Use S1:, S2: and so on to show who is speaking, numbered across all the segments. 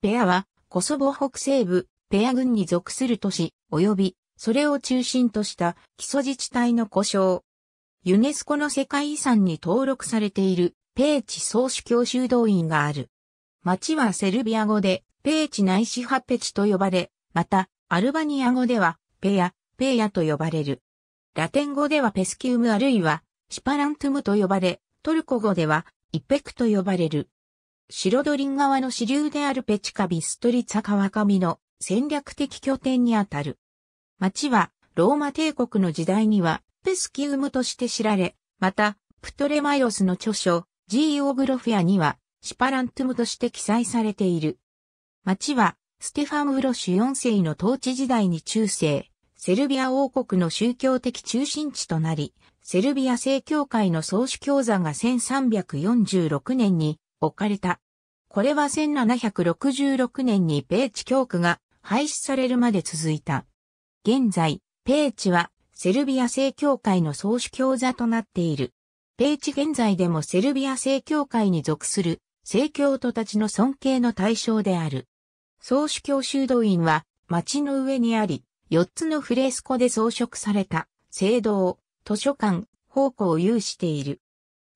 S1: ペアは、コソボ北西部、ペア軍に属する都市、及び、それを中心とした基礎自治体の故障。ユネスコの世界遺産に登録されている、ペーチ総主教修道院がある。町はセルビア語で、ペーチ内市ハペチと呼ばれ、また、アルバニア語では、ペア、ペヤと呼ばれる。ラテン語ではペスキウムあるいは、シパラントゥムと呼ばれ、トルコ語では、イペクと呼ばれる。シロドリン川の支流であるペチカビストリツァ川上の戦略的拠点にあたる。町はローマ帝国の時代にはペスキウムとして知られ、またプトレマイオスの著書ジーオグロフィアにはシパラントゥムとして記載されている。町はステファン・ウロシュ4世の統治時代に中世、セルビア王国の宗教的中心地となり、セルビア正教会の創主教座が1346年に置かれた。これは1766年にペーチ教区が廃止されるまで続いた。現在、ペーチはセルビア正教会の総主教座となっている。ペーチ現在でもセルビア正教会に属する正教徒たちの尊敬の対象である。総主教修道院は町の上にあり、4つのフレスコで装飾された聖堂、図書館、宝庫を有している。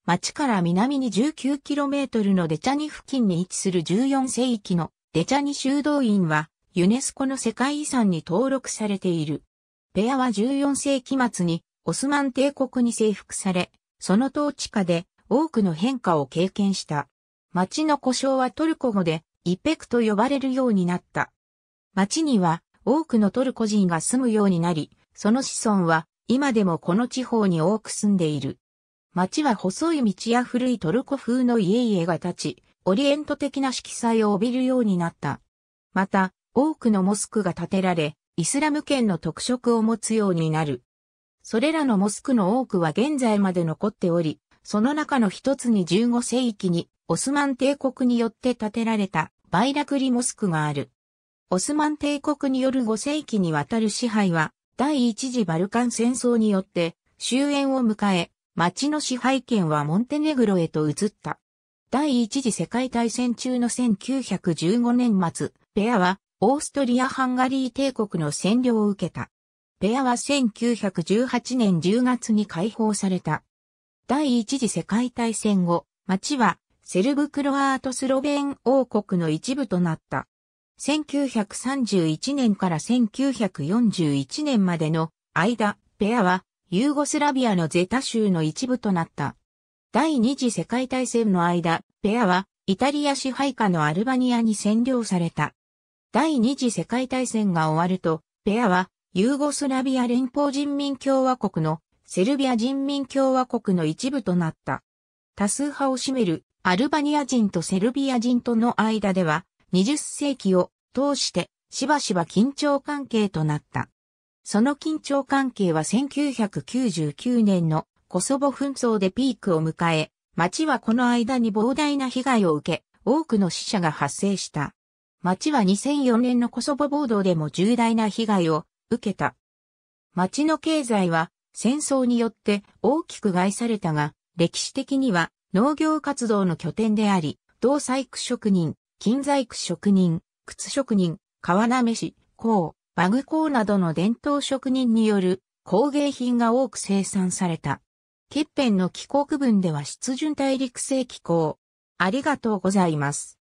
S1: 町から南に 19km のデチャニ付近に位置する14世紀のデチャニ修道院はユネスコの世界遺産に登録されている。ペアは14世紀末にオスマン帝国に征服され、その統治下で多くの変化を経験した。町の故称はトルコ語でイペクと呼ばれるようになった。町には多くのトルコ人が住むようになり、その子孫は今でもこの地方に多く住んでいる。街は細い道や古いトルコ風の家々が立ち、オリエント的な色彩を帯びるようになった。また、多くのモスクが建てられ、イスラム圏の特色を持つようになる。それらのモスクの多くは現在まで残っており、その中の一つに15世紀にオスマン帝国によって建てられたバイラクリモスクがある。オスマン帝国による5世紀にわたる支配は第一次バルカン戦争によって終焉を迎え、町の支配権はモンテネグロへと移った。第一次世界大戦中の1915年末、ペアはオーストリア・ハンガリー帝国の占領を受けた。ペアは1918年10月に解放された。第一次世界大戦後、町はセルブクロアートスロベン王国の一部となった。1931年から1941年までの間、ペアはユーゴスラビアのゼタ州の一部となった。第二次世界大戦の間、ペアはイタリア支配下のアルバニアに占領された。第二次世界大戦が終わると、ペアはユーゴスラビア連邦人民共和国のセルビア人民共和国の一部となった。多数派を占めるアルバニア人とセルビア人との間では20世紀を通してしばしば緊張関係となった。その緊張関係は1999年のコソボ紛争でピークを迎え、町はこの間に膨大な被害を受け、多くの死者が発生した。町は2004年のコソボ暴動でも重大な被害を受けた。町の経済は戦争によって大きく害されたが、歴史的には農業活動の拠点であり、銅細工職人、金細工職人、靴職人、川なめし、工、グコ工などの伝統職人による工芸品が多く生産された。欠片の気候区分では湿潤大陸性気候。ありがとうございます。